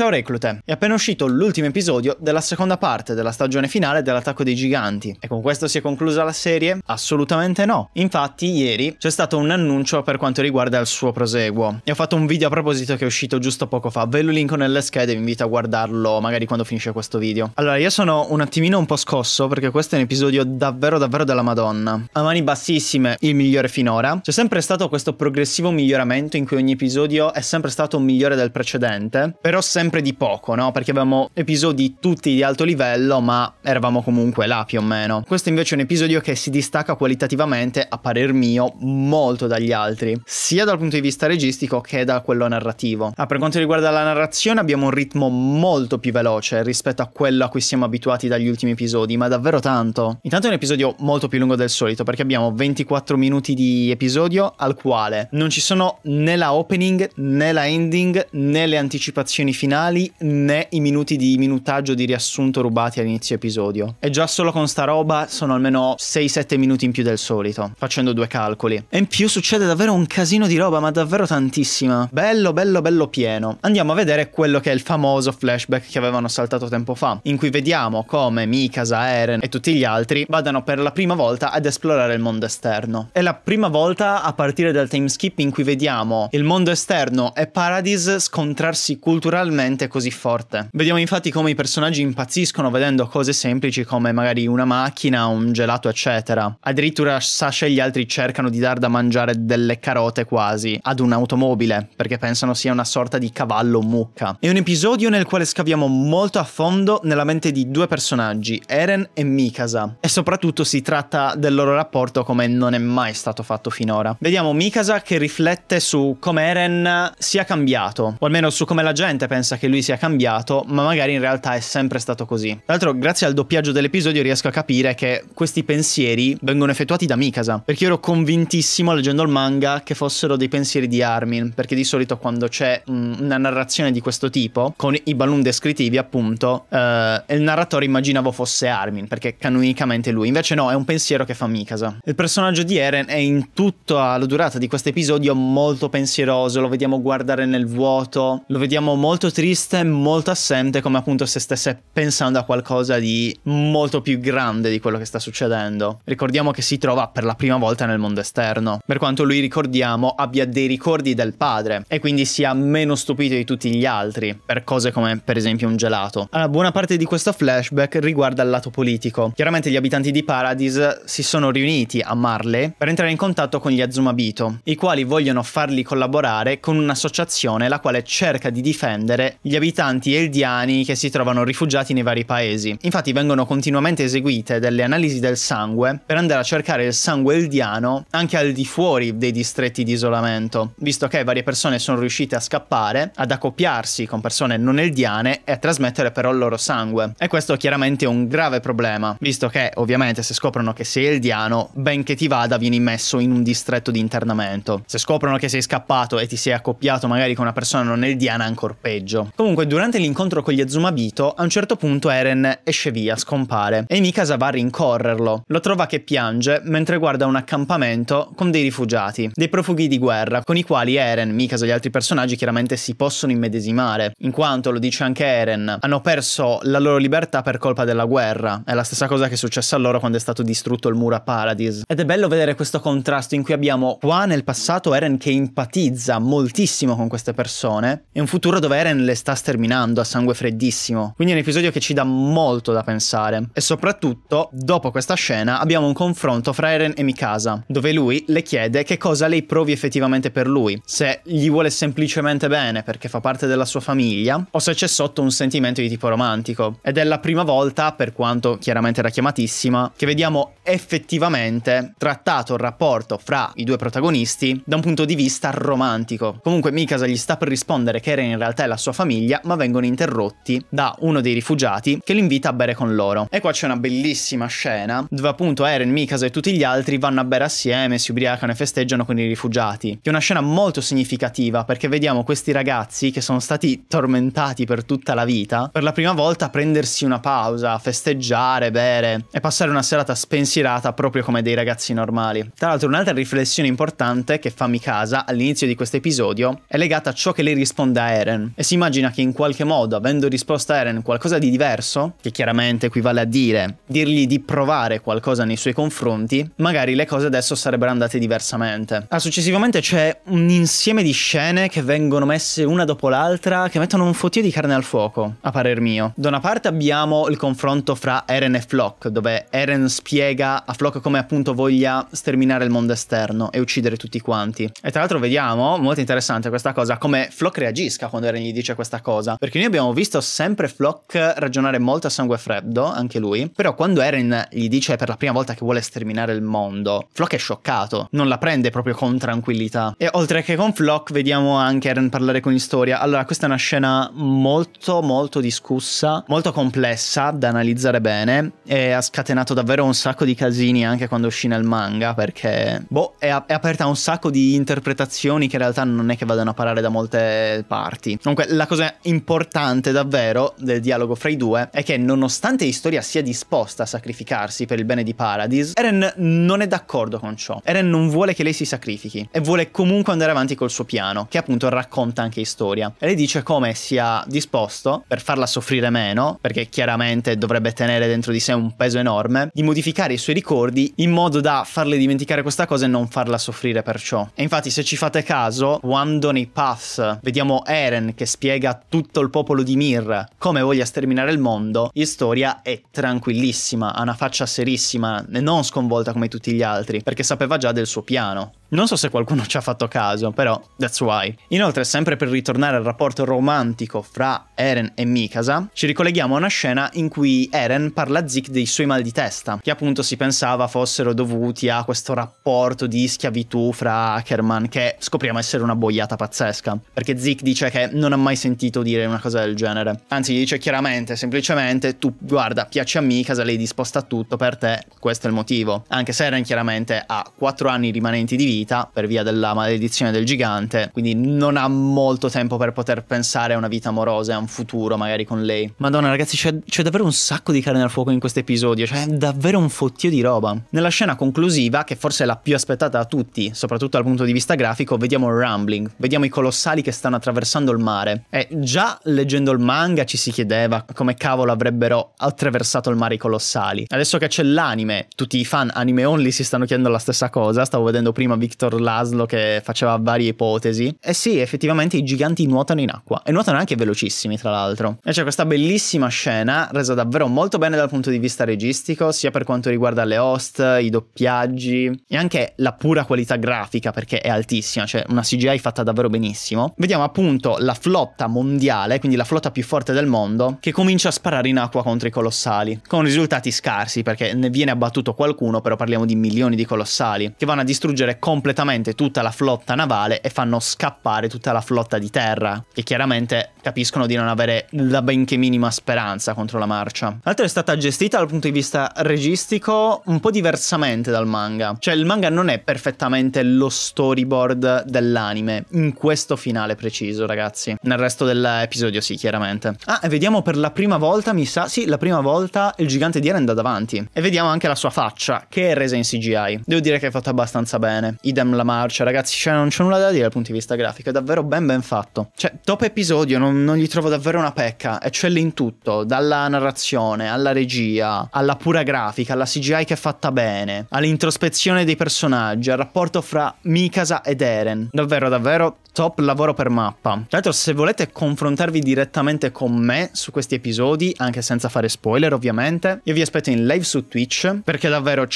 Ciao reclute, è appena uscito l'ultimo episodio della seconda parte della stagione finale dell'attacco dei giganti. E con questo si è conclusa la serie? Assolutamente no. Infatti ieri c'è stato un annuncio per quanto riguarda il suo proseguo. E ho fatto un video a proposito che è uscito giusto poco fa, ve lo linko nelle schede, vi invito a guardarlo magari quando finisce questo video. Allora io sono un attimino un po' scosso perché questo è un episodio davvero davvero della madonna. A mani bassissime il migliore finora. C'è sempre stato questo progressivo miglioramento in cui ogni episodio è sempre stato un migliore del precedente, però sempre sempre di poco, no? Perché avevamo episodi tutti di alto livello, ma eravamo comunque là più o meno. Questo invece è un episodio che si distacca qualitativamente, a parer mio, molto dagli altri, sia dal punto di vista registico che da quello narrativo. Ah, per quanto riguarda la narrazione abbiamo un ritmo molto più veloce rispetto a quello a cui siamo abituati dagli ultimi episodi, ma davvero tanto. Intanto è un episodio molto più lungo del solito, perché abbiamo 24 minuti di episodio al quale non ci sono né la opening né la ending né le anticipazioni finali finali né i minuti di minutaggio di riassunto rubati all'inizio episodio. E già solo con sta roba sono almeno 6-7 minuti in più del solito, facendo due calcoli. E in più succede davvero un casino di roba, ma davvero tantissima. Bello, bello, bello pieno. Andiamo a vedere quello che è il famoso flashback che avevano saltato tempo fa, in cui vediamo come Mikasa, Eren e tutti gli altri vadano per la prima volta ad esplorare il mondo esterno. È la prima volta a partire dal time skip in cui vediamo il mondo esterno e Paradise scontrarsi culturalmente realmente così forte. Vediamo infatti come i personaggi impazziscono vedendo cose semplici come magari una macchina, un gelato, eccetera. Addirittura Sasha e gli altri cercano di dar da mangiare delle carote quasi ad un'automobile, perché pensano sia una sorta di cavallo mucca. È un episodio nel quale scaviamo molto a fondo nella mente di due personaggi, Eren e Mikasa, e soprattutto si tratta del loro rapporto come non è mai stato fatto finora. Vediamo Mikasa che riflette su come Eren sia cambiato, o almeno su come la gente pensa pensa che lui sia cambiato, ma magari in realtà è sempre stato così. Tra l'altro, grazie al doppiaggio dell'episodio riesco a capire che questi pensieri vengono effettuati da Mikasa, perché io ero convintissimo leggendo il manga che fossero dei pensieri di Armin, perché di solito quando c'è mm, una narrazione di questo tipo, con i balloon descrittivi appunto, eh, il narratore immaginavo fosse Armin, perché canonicamente lui, invece no, è un pensiero che fa Mikasa. Il personaggio di Eren è in tutta la durata di questo episodio molto pensieroso, lo vediamo guardare nel vuoto, lo vediamo molto triste, molto assente, come appunto se stesse pensando a qualcosa di molto più grande di quello che sta succedendo. Ricordiamo che si trova per la prima volta nel mondo esterno, per quanto lui ricordiamo abbia dei ricordi del padre e quindi sia meno stupito di tutti gli altri per cose come per esempio un gelato. Allora, buona parte di questo flashback riguarda il lato politico. Chiaramente gli abitanti di Paradise si sono riuniti a Marley per entrare in contatto con gli Azumabito, i quali vogliono farli collaborare con un'associazione la quale cerca di difendere gli abitanti eldiani che si trovano rifugiati nei vari paesi. Infatti vengono continuamente eseguite delle analisi del sangue per andare a cercare il sangue eldiano anche al di fuori dei distretti di isolamento, visto che varie persone sono riuscite a scappare, ad accoppiarsi con persone non eldiane e a trasmettere però il loro sangue. E questo chiaramente è un grave problema, visto che ovviamente se scoprono che sei eldiano, ben che ti vada vieni messo in un distretto di internamento. Se scoprono che sei scappato e ti sei accoppiato magari con una persona non eldiana, ancora peggio ucciso. Comunque, durante l'incontro con gli Azumabito, a un certo punto Eren esce via, scompare, e Mikasa va a rincorrerlo. Lo trova che piange mentre guarda un accampamento con dei rifugiati, dei profughi di guerra, con i quali Eren, Mikasa e gli altri personaggi chiaramente si possono immedesimare, in quanto, lo dice anche Eren, hanno perso la loro libertà per colpa della guerra. È la stessa cosa che è successa a loro quando è stato distrutto il muro a Paradise. Ed è bello vedere questo contrasto in cui abbiamo qua nel passato Eren che empatizza moltissimo con queste persone, e un futuro dove Eren le sta sterminando a sangue freddissimo. Quindi è un episodio che ci dà molto da pensare. E soprattutto, dopo questa scena, abbiamo un confronto fra Eren e Mikasa, dove lui le chiede che cosa lei provi effettivamente per lui, se gli vuole semplicemente bene perché fa parte della sua famiglia, o se c'è sotto un sentimento di tipo romantico. Ed è la prima volta, per quanto chiaramente era chiamatissima, che vediamo effettivamente trattato il rapporto fra i due protagonisti da un punto di vista romantico. Comunque Mikasa gli sta per rispondere che Eren in realtà è la sua famiglia, ma vengono interrotti da uno dei rifugiati che li invita a bere con loro. E qua c'è una bellissima scena dove appunto Eren, Mikasa e tutti gli altri vanno a bere assieme, si ubriacano e festeggiano con i rifugiati. Che è una scena molto significativa perché vediamo questi ragazzi che sono stati tormentati per tutta la vita, per la prima volta prendersi una pausa, festeggiare, bere e passare una serata spensierata proprio come dei ragazzi normali. Tra l'altro un'altra riflessione importante che fa Mikasa all'inizio di questo episodio è legata a ciò che lei risponde a Eren e si immagina immagina che in qualche modo, avendo risposto a Eren qualcosa di diverso, che chiaramente equivale a dire dirgli di provare qualcosa nei suoi confronti, magari le cose adesso sarebbero andate diversamente. Ah, successivamente c'è un insieme di scene che vengono messe una dopo l'altra che mettono un fottio di carne al fuoco, a parer mio. Da una parte abbiamo il confronto fra Eren e Flock, dove Eren spiega a Flock come appunto voglia sterminare il mondo esterno e uccidere tutti quanti. E tra l'altro vediamo, molto interessante questa cosa, come Flock reagisca quando Eren gli dice dice questa cosa, perché noi abbiamo visto sempre Flock ragionare molto a sangue freddo, anche lui, però quando Eren gli dice per la prima volta che vuole sterminare il mondo, Flock è scioccato, non la prende proprio con tranquillità. E oltre che con Flock vediamo anche Eren parlare con Historia. Allora, questa è una scena molto molto discussa, molto complessa da analizzare bene e ha scatenato davvero un sacco di casini anche quando uscì nel manga perché boh, è, ap- è aperta a un sacco di interpretazioni che in realtà non è che vadano a parare da molte parti. Comunque la cosa importante davvero del dialogo fra i due è che nonostante Historia sia disposta a sacrificarsi per il bene di Paradis, Eren non è d'accordo con ciò. Eren non vuole che lei si sacrifichi e vuole comunque andare avanti col suo piano, che appunto racconta anche Historia. E lei dice come sia disposto, per farla soffrire meno, perché chiaramente dovrebbe tenere dentro di sé un peso enorme, di modificare i suoi ricordi in modo da farle dimenticare questa cosa e non farla soffrire per E infatti se ci fate caso, quando nei paths vediamo Eren che spiega spiega tutto il popolo di Mir come voglia sterminare il mondo, Istoria è tranquillissima, ha una faccia serissima e non sconvolta come tutti gli altri, perché sapeva già del suo piano. Non so se qualcuno ci ha fatto caso, però that's why. Inoltre, sempre per ritornare al rapporto romantico fra Eren e Mikasa, ci ricolleghiamo a una scena in cui Eren parla a Zeke dei suoi mal di testa, che appunto si pensava fossero dovuti a questo rapporto di schiavitù fra Ackerman, che scopriamo essere una boiata pazzesca, perché Zeke dice che non ha mai sentito dire una cosa del genere. Anzi, gli dice chiaramente, semplicemente, tu guarda, piace a Mikasa, lei è disposta a tutto per te, questo è il motivo. Anche se Eren chiaramente ha 4 anni rimanenti di vita, vita per via della maledizione del gigante, quindi non ha molto tempo per poter pensare a una vita amorosa e a un futuro magari con lei. Madonna ragazzi, c'è, davvero un sacco di carne al fuoco in questo episodio, cioè davvero un fottio di roba. Nella scena conclusiva, che forse è la più aspettata da tutti, soprattutto dal punto di vista grafico, vediamo il rumbling, vediamo i colossali che stanno attraversando il mare. E già leggendo il manga ci si chiedeva come cavolo avrebbero attraversato il mare i colossali. Adesso che c'è l'anime, tutti i fan anime only si stanno chiedendo la stessa cosa, stavo vedendo prima Vicky Victor Laszlo che faceva varie ipotesi. E eh sì, effettivamente i giganti nuotano in acqua e nuotano anche velocissimi, tra l'altro. E c'è questa bellissima scena resa davvero molto bene dal punto di vista registico, sia per quanto riguarda le host, i doppiaggi e anche la pura qualità grafica perché è altissima, cioè una CGI fatta davvero benissimo. Vediamo appunto la flotta mondiale, quindi la flotta più forte del mondo, che comincia a sparare in acqua contro i colossali, con risultati scarsi perché ne viene abbattuto qualcuno, però parliamo di milioni di colossali che vanno a distruggere completamente completamente tutta la flotta navale e fanno scappare tutta la flotta di terra, che chiaramente capiscono di non avere la benché minima speranza contro la marcia. Tra l'altro è stata gestita dal punto di vista registico un po' diversamente dal manga, cioè il manga non è perfettamente lo storyboard dell'anime in questo finale preciso, ragazzi. Nel resto dell'episodio sì, chiaramente. Ah, e vediamo per la prima volta, mi sa, sì, la prima volta il gigante di Eren da davanti e vediamo anche la sua faccia che è resa in CGI. Devo dire che è fatta abbastanza bene idem la marcia, ragazzi, cioè non c'è nulla da dire dal punto di vista grafico, è davvero ben ben fatto. Cioè, top episodio, non, non gli trovo davvero una pecca, eccelle cioè in tutto, dalla narrazione, alla regia, alla pura grafica, alla CGI che è fatta bene, all'introspezione dei personaggi, al rapporto fra Mikasa ed Eren. Davvero, davvero, top lavoro per mappa. Tra l'altro, se volete confrontarvi direttamente con me su questi episodi, anche senza fare spoiler ovviamente, io vi aspetto in live su Twitch, perché davvero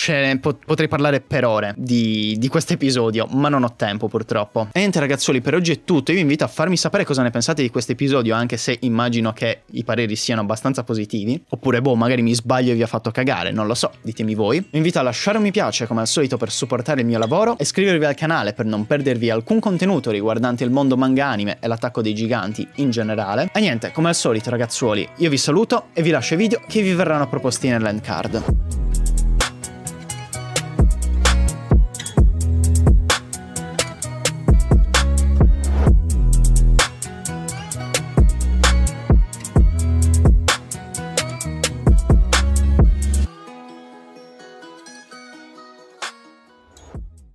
pot- potrei parlare per ore di, di questi episodi episodio, ma non ho tempo purtroppo. E niente ragazzuoli, per oggi è tutto, io vi invito a farmi sapere cosa ne pensate di questo episodio, anche se immagino che i pareri siano abbastanza positivi, oppure boh, magari mi sbaglio e vi ha fatto cagare, non lo so, ditemi voi. Vi invito a lasciare un mi piace come al solito per supportare il mio lavoro, e iscrivervi al canale per non perdervi alcun contenuto riguardante il mondo manga anime e l'attacco dei giganti in generale. E niente, come al solito ragazzuoli, io vi saluto e vi lascio i video che vi verranno proposti nell'end card.